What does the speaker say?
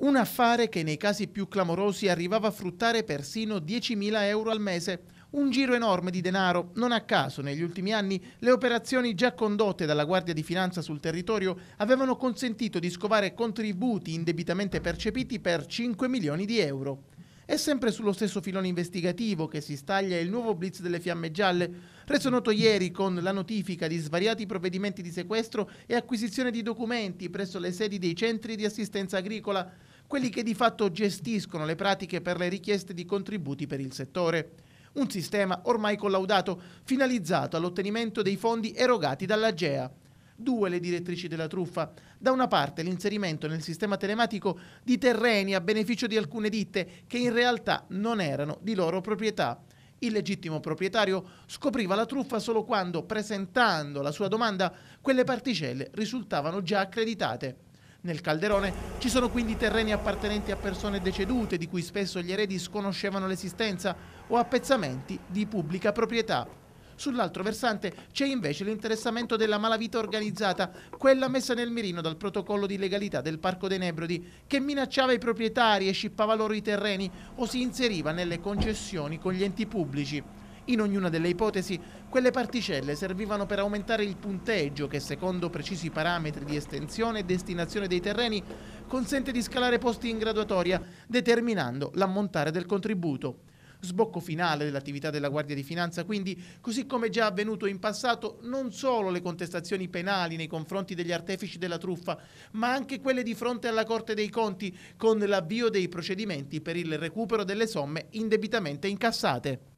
Un affare che nei casi più clamorosi arrivava a fruttare persino 10.000 euro al mese. Un giro enorme di denaro. Non a caso, negli ultimi anni, le operazioni già condotte dalla Guardia di Finanza sul territorio avevano consentito di scovare contributi indebitamente percepiti per 5 milioni di euro. È sempre sullo stesso filone investigativo che si staglia il nuovo blitz delle fiamme gialle, reso noto ieri con la notifica di svariati provvedimenti di sequestro e acquisizione di documenti presso le sedi dei centri di assistenza agricola quelli che di fatto gestiscono le pratiche per le richieste di contributi per il settore. Un sistema ormai collaudato, finalizzato all'ottenimento dei fondi erogati dalla GEA. Due le direttrici della truffa. Da una parte l'inserimento nel sistema telematico di terreni a beneficio di alcune ditte che in realtà non erano di loro proprietà. Il legittimo proprietario scopriva la truffa solo quando, presentando la sua domanda, quelle particelle risultavano già accreditate. Nel calderone ci sono quindi terreni appartenenti a persone decedute di cui spesso gli eredi sconoscevano l'esistenza o appezzamenti di pubblica proprietà. Sull'altro versante c'è invece l'interessamento della malavita organizzata, quella messa nel mirino dal protocollo di legalità del Parco dei Nebrodi, che minacciava i proprietari e scippava loro i terreni o si inseriva nelle concessioni con gli enti pubblici. In ognuna delle ipotesi, quelle particelle servivano per aumentare il punteggio che, secondo precisi parametri di estensione e destinazione dei terreni, consente di scalare posti in graduatoria, determinando l'ammontare del contributo. Sbocco finale dell'attività della Guardia di Finanza, quindi, così come già avvenuto in passato, non solo le contestazioni penali nei confronti degli artefici della truffa, ma anche quelle di fronte alla Corte dei Conti, con l'avvio dei procedimenti per il recupero delle somme indebitamente incassate.